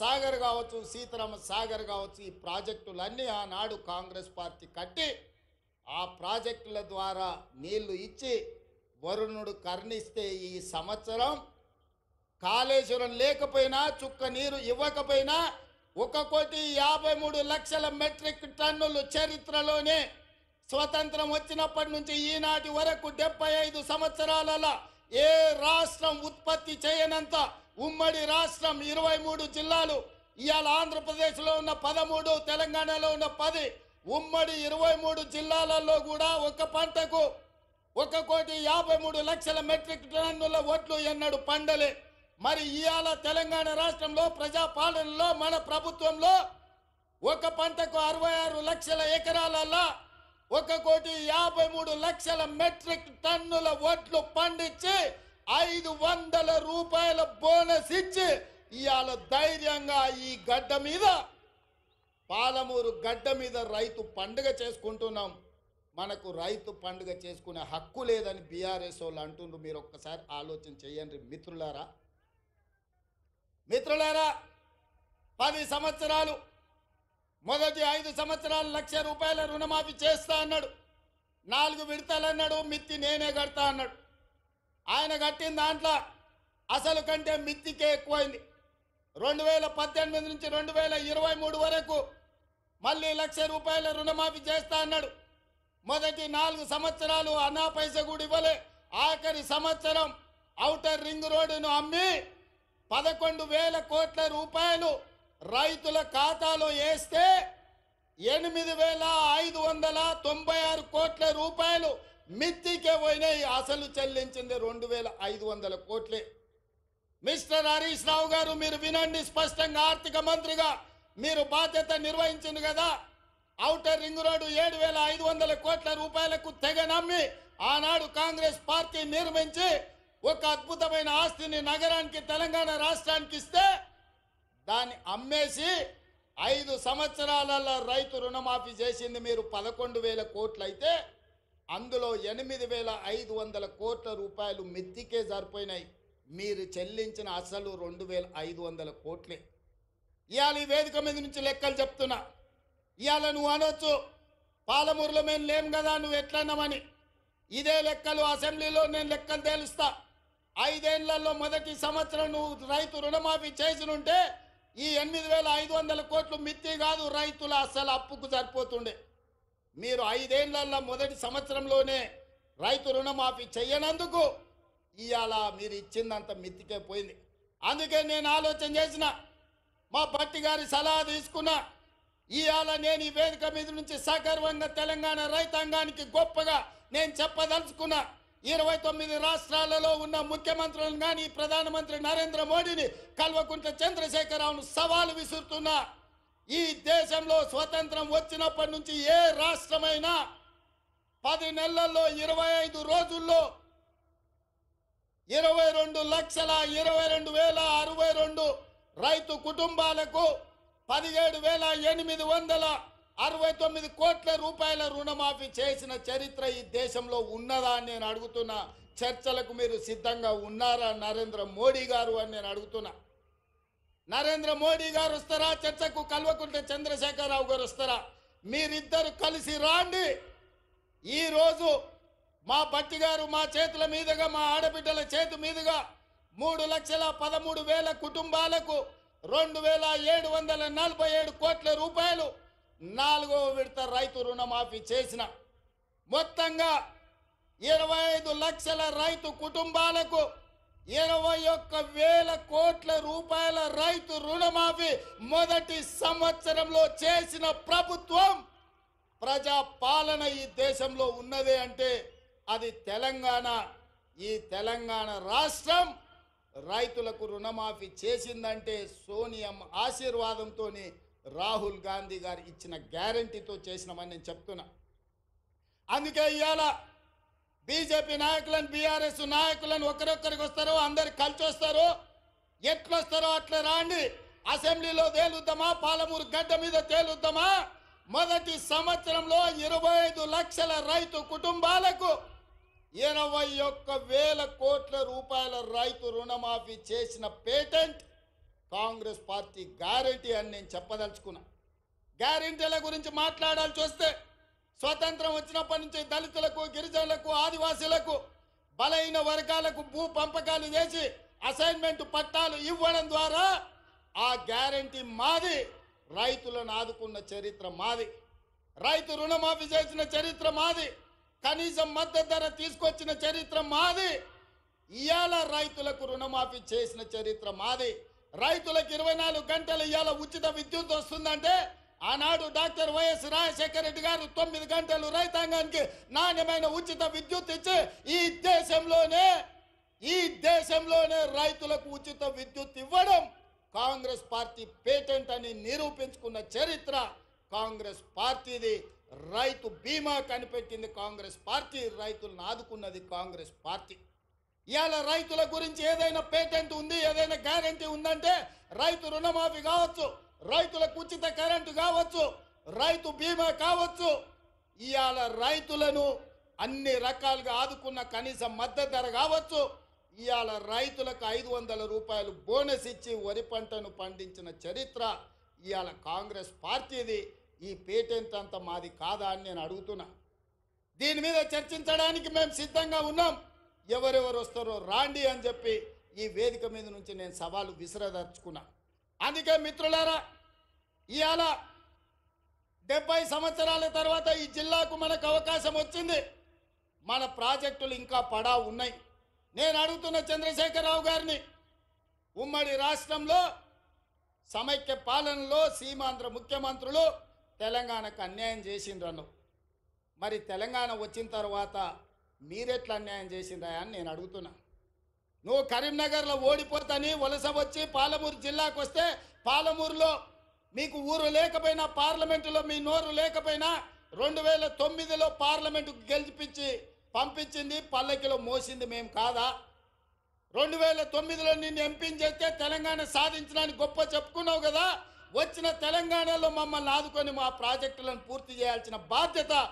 సాగర్ కావచ్చు సీతారామ సాగర్ కావచ్చు ఈ ప్రాజెక్టులన్నీ ఆనాడు కాంగ్రెస్ పార్టీ కట్టి ఆ ప్రాజెక్టుల ద్వారా నీళ్లు ఇచ్చి వరుణుడు కర్ణిస్తే ఈ సంవత్సరం కాళేశ్వరం లేకపోయినా చుక్క నీరు ఇవ్వకపోయినా ఒక కోటి యాభై మూడు లక్షల మెట్రిక్ టన్నులు చరిత్రలోనే స్వతంత్రం వచ్చినప్పటి నుంచి ఈనాటి వరకు డెబ్బై ఐదు సంవత్సరాలలో ఏ రాష్ట్రం ఉత్పత్తి చేయనంత ఉమ్మడి రాష్ట్రం ఇరవై మూడు జిల్లాలు ఇవాళ ఆంధ్రప్రదేశ్లో ఉన్న పదమూడు తెలంగాణలో ఉన్న పది ఉమ్మడి ఇరవై మూడు జిల్లాలలో కూడా ఒక పంటకు ఒక కోటి యాభై మూడు లక్షల మెట్రిక్ టన్నుల ఓట్లు ఎన్నడు పండలే మరి ఇవాళ తెలంగాణ రాష్ట్రంలో ప్రజాపాలనలో మన ప్రభుత్వంలో ఒక పంటకు అరవై ఆరు లక్షల ఎకరాలలో ఒక కోటి యాభై మూడు లక్షల మెట్రిక్ టన్నుల ఓట్లు పండించి ఐదు వందల రూపాయల బోనస్ ఇచ్చి ఇవాళ ధైర్యంగా ఈ గడ్డ మీద పాలమూరు గడ్డ మీద రైతు పండుగ చేసుకుంటున్నాం మనకు రైతు పండుగ చేసుకునే హక్కు లేదని బీఆర్ఎస్ వాళ్ళు అంటుండ్రు మీరు ఒక్కసారి ఆలోచన చేయండి మిత్రులారా మిత్రులారా పది సంవత్సరాలు మొదటి ఐదు సంవత్సరాలు లక్ష రూపాయల రుణమాఫీ చేస్తా అన్నాడు నాలుగు విడతలు అన్నాడు మిత్తి నేనే కడతా అన్నాడు ఆయన కట్టిన దాంట్లో అసలు కంటే మిత్తికే ఎక్కువైంది రెండు వేల పద్దెనిమిది నుంచి రెండు వేల ఇరవై మూడు వరకు మళ్ళీ లక్ష రూపాయల రుణమాఫీ చేస్తా అన్నాడు మొదటి నాలుగు సంవత్సరాలు అనా పైస కూడా ఇవ్వలే ఆఖరి సంవత్సరం ఔటర్ రింగ్ రోడ్డును అమ్మి పదకొండు వేల కోట్ల రూపాయలు రైతుల ఖాతాలో వేస్తే ఎనిమిది వేల ఐదు వందల తొంభై ఆరు కోట్ల రూపాయలు మిత్తికే పోయినాయి అసలు చెల్లించింది రెండు వేల ఐదు వందల కోట్లే మిస్టర్ హరీష్ రావు గారు మీరు వినండి స్పష్టంగా ఆర్థిక మంత్రిగా మీరు బాధ్యత నిర్వహించింది కదా ఔటర్ రింగ్ రోడ్డు ఏడు వేల ఐదు వందల కోట్ల రూపాయలకు తెగ నమ్మి ఆనాడు కాంగ్రెస్ పార్టీ నిర్మించి ఒక అద్భుతమైన ఆస్తిని నగరానికి తెలంగాణ రాష్ట్రానికి ఇస్తే దాన్ని అమ్మేసి ఐదు సంవత్సరాలలో రైతు రుణమాఫీ చేసింది మీరు పదకొండు వేల కోట్లు అయితే అందులో ఎనిమిది వేల ఐదు వందల కోట్ల రూపాయలు మిత్తికే సరిపోయినాయి మీరు చెల్లించిన అసలు రెండు వేల ఐదు వందల కోట్లే ఇవాళ ఈ వేదిక మీద నుంచి లెక్కలు చెప్తున్నా ఇవాళ నువ్వు అనొచ్చు పాలమూరులో మేము లేం కదా నువ్వు ఎట్లన్నామని ఇదే లెక్కలు అసెంబ్లీలో నేను లెక్కలు తేలుస్తా ఐదేళ్లలో మొదటి సంవత్సరం నువ్వు రైతు రుణమాఫీ చేసినుంటే ఈ ఎనిమిది వేల ఐదు వందల కోట్లు మిత్తి కాదు రైతుల అసలు అప్పుకు సరిపోతుండే మీరు ఐదేళ్లలో మొదటి సంవత్సరంలోనే రైతు రుణమాఫీ చేయనందుకు ఇవాళ మీరు ఇచ్చిందంత మిత్తికే పోయింది అందుకే నేను ఆలోచన చేసిన మా భట్టి గారి సలహా తీసుకున్నా ఇవాళ నేను ఈ వేదిక మీద నుంచి సగర్వంగా తెలంగాణ రైతాంగానికి గొప్పగా నేను చెప్పదలుచుకున్నా ఇరవై తొమ్మిది రాష్ట్రాలలో ఉన్న ముఖ్యమంత్రులను కానీ ప్రధానమంత్రి నరేంద్ర మోడీని కల్వకుంట్ల చంద్రశేఖరరావును సవాలు విసురుతున్నా ఈ దేశంలో స్వతంత్రం వచ్చినప్పటి నుంచి ఏ రాష్ట్రమైనా పది నెలల్లో ఇరవై ఐదు రోజుల్లో ఇరవై రెండు లక్షల ఇరవై రెండు వేల అరవై రెండు రైతు కుటుంబాలకు పదిహేడు వేల ఎనిమిది వందల అరవై తొమ్మిది కోట్ల రూపాయల రుణమాఫీ చేసిన చరిత్ర ఈ దేశంలో ఉన్నదా అని నేను అడుగుతున్నా చర్చలకు మీరు సిద్ధంగా ఉన్నారా నరేంద్ర మోడీ గారు అని నేను అడుగుతున్నా నరేంద్ర మోడీ గారు వస్తారా చర్చకు కలవకుంటే చంద్రశేఖరరావు గారు వస్తారా మీరిద్దరు కలిసి రాండి ఈరోజు మా బట్టి గారు మా చేతుల మీదుగా మా ఆడబిడ్డల చేతి మీదుగా మూడు లక్షల పదమూడు వేల కుటుంబాలకు రెండు వేల ఏడు వందల నలభై ఏడు కోట్ల రూపాయలు నాలుగో విడత రైతు రుణమాఫీ చేసిన మొత్తంగా ఇరవై ఐదు లక్షల రైతు కుటుంబాలకు ఇరవై ఒక్క వేల కోట్ల రూపాయల రైతు రుణమాఫీ మొదటి సంవత్సరంలో చేసిన ప్రభుత్వం ప్రజా పాలన ఈ దేశంలో ఉన్నది అంటే అది తెలంగాణ ఈ తెలంగాణ రాష్ట్రం రైతులకు రుణమాఫీ చేసిందంటే సోనియం ఆశీర్వాదంతో రాహుల్ గాంధీ గారు ఇచ్చిన గ్యారంటీతో చేసినామని నేను చెప్తున్నా అందుకే ఇవాళ బీజేపీ నాయకులను బీఆర్ఎస్ నాయకులను ఒకరొక్కరికి వస్తారో అందరు కలిసి వస్తారో ఎట్లొస్తారో అట్లా రాండి అసెంబ్లీలో తేలుద్దామా పాలమూరు గడ్డ మీద తేలుద్దామా మొదటి సంవత్సరంలో ఇరవై ఐదు లక్షల రైతు కుటుంబాలకు ఇరవై ఒక్క వేల కోట్ల రూపాయల రైతు రుణమాఫీ చేసిన పేటెంట్ కాంగ్రెస్ పార్టీ గ్యారెంటీ అని నేను చెప్పదలుచుకున్నా గ్యారెంటీల గురించి మాట్లాడాల్సి వస్తే స్వతంత్రం వచ్చినప్పటి నుంచి దళితులకు గిరిజనులకు ఆదివాసీలకు బలహీన వర్గాలకు భూ పంపకాలు చేసి అసైన్మెంట్ పట్టాలు ఇవ్వడం ద్వారా ఆ గ్యారంటీ మాది రైతులను ఆదుకున్న చరిత్ర మాది రైతు రుణమాఫీ చేసిన చరిత్ర మాది కనీసం మద్దతు ధర తీసుకొచ్చిన చరిత్ర మాది ఇవాళ రైతులకు రుణమాఫీ చేసిన చరిత్ర మాది రైతులకు ఇరవై నాలుగు గంటలు ఇవాళ ఉచిత విద్యుత్ వస్తుందంటే ఆనాడు డాక్టర్ వైఎస్ రాజశేఖర రెడ్డి గారు తొమ్మిది గంటలు రైతాంగానికి నాణ్యమైన ఉచిత విద్యుత్ ఇచ్చి ఈ దేశంలోనే ఈ దేశంలోనే రైతులకు ఉచిత విద్యుత్ ఇవ్వడం కాంగ్రెస్ పార్టీ పేటెంట్ అని నిరూపించుకున్న చరిత్ర కాంగ్రెస్ పార్టీది రైతు బీమా కనిపెట్టింది కాంగ్రెస్ పార్టీ రైతులను ఆదుకున్నది కాంగ్రెస్ పార్టీ ఇవాళ రైతుల గురించి ఏదైనా పేటెంట్ ఉంది ఏదైనా గ్యారంటీ ఉందంటే రైతు రుణమాఫీ కావచ్చు రైతులకు ఉచిత కరెంటు కావచ్చు రైతు బీమా కావచ్చు ఇవాళ రైతులను అన్ని రకాలుగా ఆదుకున్న కనీస మద్దతు ధర కావచ్చు ఇవాళ రైతులకు ఐదు వందల రూపాయలు బోనస్ ఇచ్చి వరి పంటను పండించిన చరిత్ర ఇవాళ కాంగ్రెస్ పార్టీది ఈ పేటెంట్ అంతా మాది కాదా అని నేను అడుగుతున్నా దీని మీద చర్చించడానికి మేము సిద్ధంగా ఉన్నాం ఎవరెవరు వస్తారో రాండి అని చెప్పి ఈ వేదిక మీద నుంచి నేను సవాలు విసిరదర్చుకున్నా అందుకే మిత్రులారా ఇవాళ డెబ్బై సంవత్సరాల తర్వాత ఈ జిల్లాకు మనకు అవకాశం వచ్చింది మన ప్రాజెక్టులు ఇంకా పడా ఉన్నాయి నేను అడుగుతున్న చంద్రశేఖరరావు గారిని ఉమ్మడి రాష్ట్రంలో సమైక్య పాలనలో సీమాంధ్ర ముఖ్యమంత్రులు తెలంగాణకు అన్యాయం చేసిండ్రను మరి తెలంగాణ వచ్చిన తర్వాత మీరెట్లా అన్యాయం చేసిందా అని నేను అడుగుతున్నా నువ్వు కరీంనగర్లో ఓడిపోతాని వలస వచ్చి పాలమూరు జిల్లాకు వస్తే పాలమూరులో మీకు ఊరు లేకపోయినా పార్లమెంటులో మీ నోరు లేకపోయినా రెండు వేల తొమ్మిదిలో పార్లమెంటుకు గెలిపించి పంపించింది పల్లకిలో మోసింది మేము కాదా రెండు వేల తొమ్మిదిలో నిన్ను ఎంపీని చేస్తే తెలంగాణ సాధించడానికి గొప్ప చెప్పుకున్నావు కదా వచ్చిన తెలంగాణలో మమ్మల్ని ఆదుకొని మా ప్రాజెక్టులను పూర్తి చేయాల్సిన బాధ్యత